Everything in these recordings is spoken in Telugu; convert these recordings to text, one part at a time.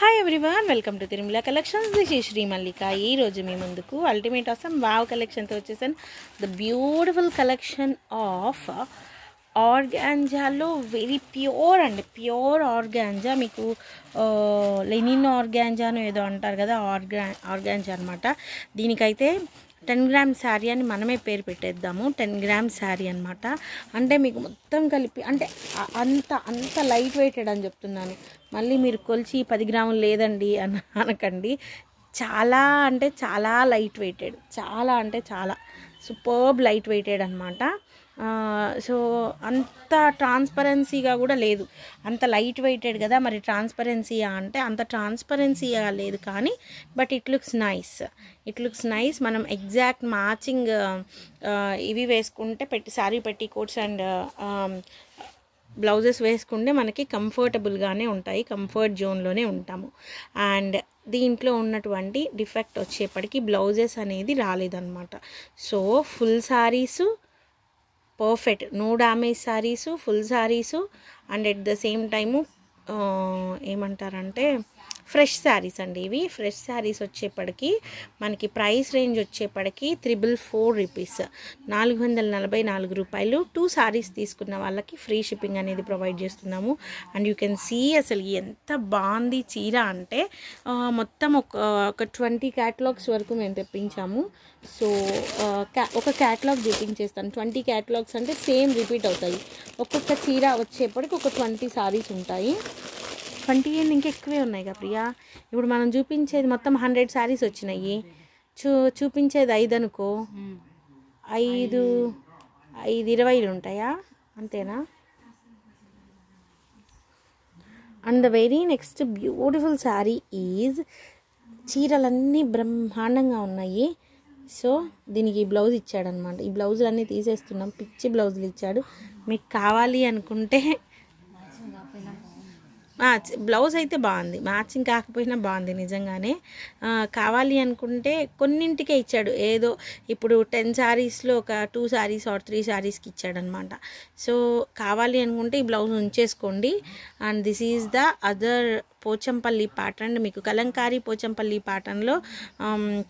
Hi everyone welcome to Tirumala collections this ఈ శ్రీ మల్లిక ఈరోజు మీ ముందుకు అల్టిమేట్ అవసరం వావ్ కలెక్షన్తో వచ్చేసాను ద బ్యూటిఫుల్ కలెక్షన్ ఆఫ్ ఆర్గాంజాలో వెరీ ప్యూర్ అండి ప్యూర్ ఆర్గాంజా మీకు లెనిన్ అని ఏదో అంటారు కదా ఆర్గా ఆర్గాంజా అనమాట దీనికైతే టెన్ గ్రామ్ శారీ అని మనమే పేరు పెట్టేద్దాము టెన్ గ్రామ్ శారీ అనమాట అంటే మీకు మొత్తం కలిపి అంటే అంత అంత లైట్ వెయిటెడ్ అని చెప్తున్నాను మళ్ళీ మీరు కొలిచి పది గ్రాములు లేదండి అని అనకండి చాలా అంటే చాలా లైట్ వెయిటెడ్ చాలా అంటే చాలా సూపర్బ్ లైట్ వెయిటెడ్ అనమాట సో అంత ట్రాన్స్పరెన్సీగా కూడా లేదు అంత లైట్ వెయిటెడ్ కదా మరి ట్రాన్స్పరెన్సీయా అంటే అంత ట్రాన్స్పరెన్సీగా లేదు కానీ but it looks nice it looks nice మనం ఎగ్జాక్ట్ మ్యాచింగ్ ఇవి వేసుకుంటే పెట్టి శారీ పెట్టి కోట్స్ అండ్ బ్లౌజెస్ వేసుకుంటే మనకి కంఫర్టబుల్గానే ఉంటాయి కంఫర్ట్ జోన్లోనే ఉంటాము అండ్ దీంట్లో ఉన్నటువంటి డిఫెక్ట్ వచ్చేప్పటికీ బ్లౌజెస్ అనేది రాలేదన్నమాట so full saris perfect damage saris full saris and at the same time ఏమంటారంటే ఫ్రెష్ శారీస్ అండి ఇవి ఫ్రెష్ శారీస్ వచ్చేప్పటికి మనకి ప్రైస్ రేంజ్ వచ్చేప్పటికి త్రిబుల్ ఫోర్ రూపీస్ నాలుగు వందల నలభై నాలుగు రూపాయలు టూ శారీస్ తీసుకున్న వాళ్ళకి ఫ్రీ షిప్పింగ్ అనేది ప్రొవైడ్ చేస్తున్నాము అండ్ యూ కెన్ సీ అసలు ఎంత బాగుంది చీర అంటే మొత్తం ఒక ఒక ట్వంటీ క్యాటలాగ్స్ వరకు మేము తెప్పించాము సో ఒక క్యాటలాగ్ చూపించేస్తాను ట్వంటీ క్యాటలాగ్స్ అంటే సేమ్ రిపీట్ అవుతాయి ఒక్కొక్క చీర వచ్చేప్పటికి ఒక ట్వంటీ శారీస్ ఉంటాయి ట్వంటీ అండ్ ఇంకా ఎక్కువే ఉన్నాయి కదా ప్రియా ఇప్పుడు మనం చూపించేది మొత్తం హండ్రెడ్ శారీస్ వచ్చినాయి చూ చూపించేది ఐదు అనుకో ఐదు ఐదు ఇరవైలు ఉంటాయా అంతేనా and the very next beautiful sari is చీరలన్నీ బ్రహ్మాండంగా ఉన్నాయి సో దీనికి బ్లౌజ్ ఇచ్చాడనమాట ఈ బ్లౌజులన్నీ తీసేస్తున్నాం పిచ్చి బ్లౌజులు ఇచ్చాడు మీకు కావాలి అనుకుంటే మ్యాచ్ బ్లౌజ్ అయితే బాగుంది మ్యాచింగ్ కాకపోయినా బాగుంది నిజంగానే కావాలి అనుకుంటే కొన్నింటికే ఇచ్చాడు ఏదో ఇప్పుడు టెన్ శారీస్లో ఒక టూ శారీస్ ఆర్ త్రీ శారీస్కి ఇచ్చాడనమాట సో కావాలి అనుకుంటే ఈ బ్లౌజ్ ఉంచేసుకోండి and this is the other Pochampally pattern మీకు కలంకారీ పోచంపల్లి ప్యాటర్న్లో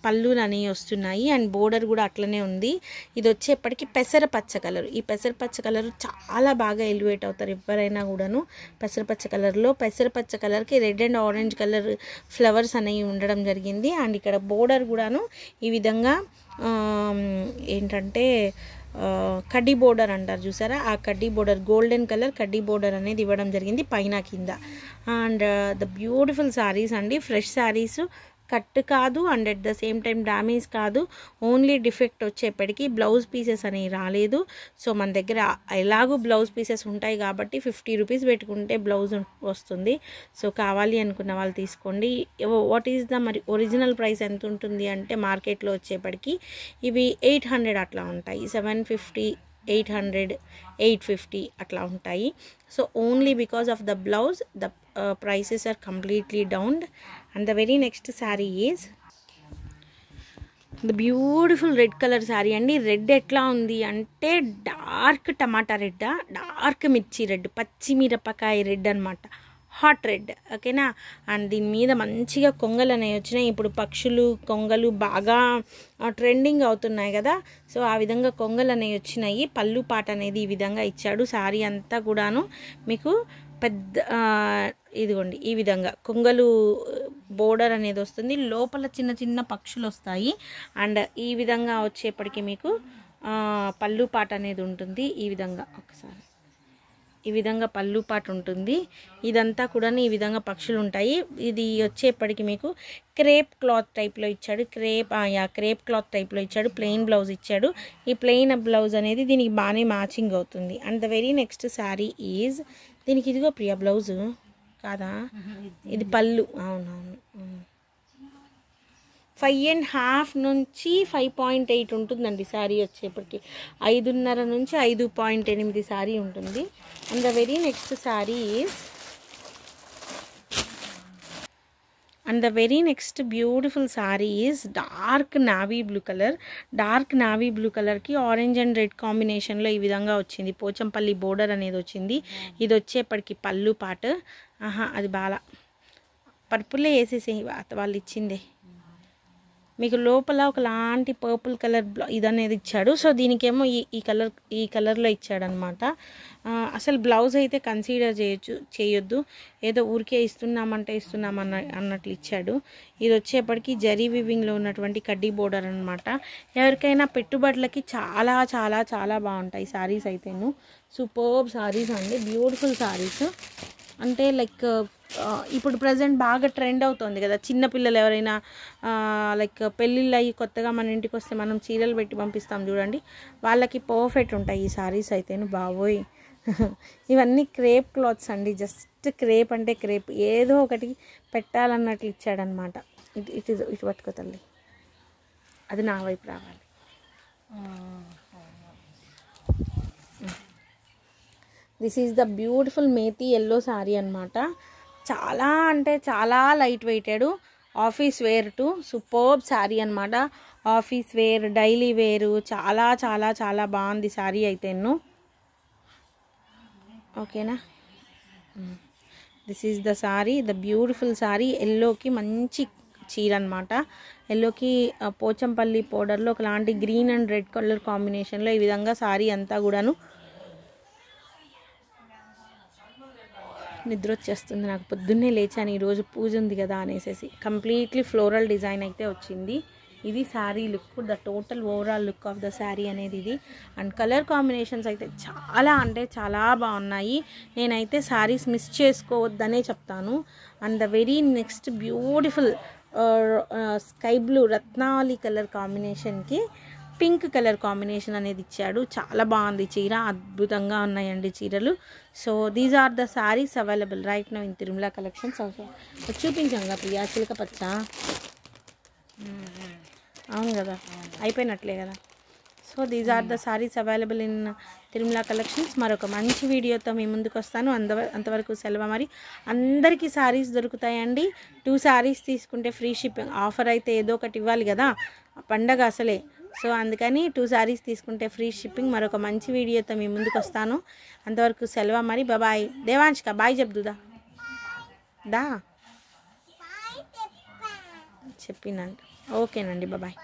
పళ్ళులు అనేవి వస్తున్నాయి అండ్ బోర్డర్ కూడా అట్లనే ఉంది ఇది వచ్చేప్పటికి పెసరపచ్చ కలర్ ఈ పెసరపచ్చ కలర్ చాలా బాగా ఎలివేట్ అవుతారు ఎవరైనా కూడాను పెసరపచ్చ కలర్లో పెసరపచ్చ కలర్కి red and orange colour flowers అనేవి ఉండడం జరిగింది అండ్ ఇక్కడ బోర్డర్ కూడాను ఈ విధంగా ఏంటంటే కడ్డీ బోర్డర్ అంటారు చూసారా ఆ కడ్డీ బోర్డర్ గోల్డెన్ కలర్ కడ్డీ బోర్డర్ అనేది ఇవ్వడం జరిగింది పైన కింద అండ్ ద బ్యూటిఫుల్ శారీస్ అండి ఫ్రెష్ శారీసు కట్ కాదు and at the same time damage కాదు ఓన్లీ డిఫెక్ట్ వచ్చేప్పటికీ బ్లౌజ్ పీసెస్ అనేవి రాలేదు సో మన దగ్గర ఎలాగూ బ్లౌజ్ పీసెస్ ఉంటాయి కాబట్టి ఫిఫ్టీ రూపీస్ పెట్టుకుంటే బ్లౌజ్ వస్తుంది సో కావాలి అనుకున్న వాళ్ళు తీసుకోండి వాట్ ఈస్ ద మరి ఒరిజినల్ ప్రైస్ ఎంత ఉంటుంది అంటే మార్కెట్లో వచ్చేప్పటికి ఇవి ఎయిట్ హండ్రెడ్ అట్లా ఉంటాయి seven fifty eight hundred eight fifty అట్లా ఉంటాయి so only because of the blouse the prices are completely down and the very next sari is the beautiful red colour sari అండి రెడ్ ఎట్లా ఉంది అంటే డార్క్ టమాటా రెడ్ డార్క్ మిర్చి రెడ్ పచ్చిమిరపకాయ రెడ్ అనమాట హాట్ రెడ్ ఓకేనా అండ్ దీని మీద మంచిగా కొంగలు అనేవి వచ్చినాయి ఇప్పుడు పక్షులు కొంగలు బాగా ట్రెండింగ్ అవుతున్నాయి కదా సో ఆ విధంగా కొంగలు అనేవి వచ్చినాయి పళ్ళు పాట అనేది ఈ విధంగా ఇచ్చాడు శారీ అంతా కూడాను మీకు పెద్ద ఇదిగోండి ఈ విధంగా కొంగలు బోర్డర్ అనేది వస్తుంది లోపల చిన్న చిన్న పక్షులు వస్తాయి అండ్ ఈ విధంగా వచ్చేప్పటికీ మీకు పళ్ళు పాట అనేది ఉంటుంది ఈ విధంగా ఒకసారి ఈ విధంగా పళ్ళు పాట ఉంటుంది ఇదంతా కూడా ఈ విధంగా పక్షులు ఉంటాయి ఇది వచ్చేప్పటికి మీకు క్రేప్ క్లాత్ టైప్లో ఇచ్చాడు క్రేప్ యా క్రేప్ క్లాత్ టైప్లో ఇచ్చాడు ప్లెయిన్ బ్లౌజ్ ఇచ్చాడు ఈ ప్లెయిన్ బ్లౌజ్ అనేది దీనికి బాగానే మ్యాచింగ్ అవుతుంది and the very next sari is దీనికి ఇదిగో ప్రియా బ్లౌజు కాదా ఇది పళ్ళు అవునవును ఫైవ్ అండ్ హాఫ్ నుంచి ఫైవ్ పాయింట్ ఎయిట్ ఉంటుందండి శారీ వచ్చేప్పటికి ఐదున్నర నుంచి ఐదు పాయింట్ ఎనిమిది శారీ ఉంటుంది and the very next sari is and the very next beautiful sari is dark navy blue colour dark navy blue కలర్కి ఆరెంజ్ అండ్ రెడ్ కాంబినేషన్లో ఈ విధంగా వచ్చింది పోచంపల్లి బోర్డర్ అనేది వచ్చింది hmm. ఇది వచ్చేప్పటికి పళ్ళు పాట ఆహా అది బాల పర్పుల్లే వేసేసే వాళ్ళు ఇచ్చిందే మీకు లోపల ఒకలాంటి పర్పుల్ కలర్ ఇది అనేది ఇచ్చాడు సో దీనికేమో ఈ ఈ కలర్ ఈ కలర్లో ఇచ్చాడనమాట అసలు బ్లౌజ్ అయితే కన్సిడర్ చేయొచ్చు చేయొద్దు ఏదో ఊరికే ఇస్తున్నామంటే ఇస్తున్నాం అన్న అన్నట్లు ఇచ్చాడు ఇది వచ్చేప్పటికీ జరీ వివింగ్లో ఉన్నటువంటి కడ్డీ బోర్డర్ అనమాట ఎవరికైనా పెట్టుబడులకి చాలా చాలా చాలా బాగుంటాయి శారీస్ అయితేను సూపర్బ్ శారీస్ అండి బ్యూటిఫుల్ శారీస్ అంటే లైక్ ఇప్పుడు ప్రజెంట్ బాగా ట్రెండ్ అవుతుంది కదా చిన్నపిల్లలు ఎవరైనా లైక్ పెళ్ళిళ్ళు అయ్యి కొత్తగా మన ఇంటికి వస్తే మనం చీరలు పెట్టి పంపిస్తాం చూడండి వాళ్ళకి పర్ఫెక్ట్ ఉంటాయి ఈ సారీస్ అయితేను బాబోయ్ ఇవన్నీ క్రేప్ క్లాత్స్ అండి జస్ట్ క్రేప్ అంటే క్రేప్ ఏదో ఒకటి పెట్టాలన్నట్లు ఇచ్చాడనమాట ఇటు ఇటు ఇటు పట్టుకో తల్లి అది నా వైపు రావాలి this is the beautiful methi yellow sari అనమాట చాలా అంటే చాలా light weighted office wear to superb sari అనమాట ఆఫీస్ వేర్ డైలీ వేరు చాలా చాలా చాలా బాగుంది శారీ అయితే ఎన్ను ఓకేనా this is the sari the beautiful sari ఎల్లోకి మంచి చీర అనమాట ఎల్లోకి పోచంపల్లి పౌడర్లో ఒకలాంటి గ్రీన్ అండ్ రెడ్ కలర్ కాంబినేషన్లో ఈ విధంగా శారీ అంతా కూడాను నిద్ర వచ్చేస్తుంది నాకు పొద్దున్నే లేచాను ఈరోజు పూజ ఉంది కదా అనేసి కంప్లీట్లీ ఫ్లోరల్ డిజైన్ అయితే వచ్చింది ఇది sari look the total overall look of the sari అనేది ఇది అండ్ కలర్ కాంబినేషన్స్ అయితే చాలా అంటే చాలా బాగున్నాయి నేనైతే శారీస్ మిస్ చేసుకోవద్దనే చెప్తాను and the very next beautiful sky blue Ratnavali colour కాంబినేషన్కి పింక్ కలర్ కాంబినేషన్ అనేది ఇచ్చాడు చాలా బాగుంది చీర అద్భుతంగా ఉన్నాయండి చీరలు so these are the saris available right now in Tirumala collections చూపించాంగా ప్రియా చిలక పచ్చ అవును కదా అయిపోయినట్లే కదా so these are the saris available in Tirumala collections మరొక మంచి వీడియోతో మీ ముందుకు వస్తాను అంద అంతవరకు సెలవు మరి అందరికీ శారీస్ దొరుకుతాయండి టూ శారీస్ తీసుకుంటే ఫ్రీ షిప్పింగ్ ఆఫర్ అయితే ఏదో ఒకటి ఇవ్వాలి కదా పండగ అసలే సో అందుకని టూ శారీస్ తీసుకుంటే ఫ్రీ షిప్పింగ్ మరొక మంచి వీడియోతో మీ ముందుకు వస్తాను అంతవరకు సెలవు మరి బాబాయ్ దేవాంశిక బాయ్ చెప్దుదా దా చెప్పినండి ఓకేనండి బాబాయ్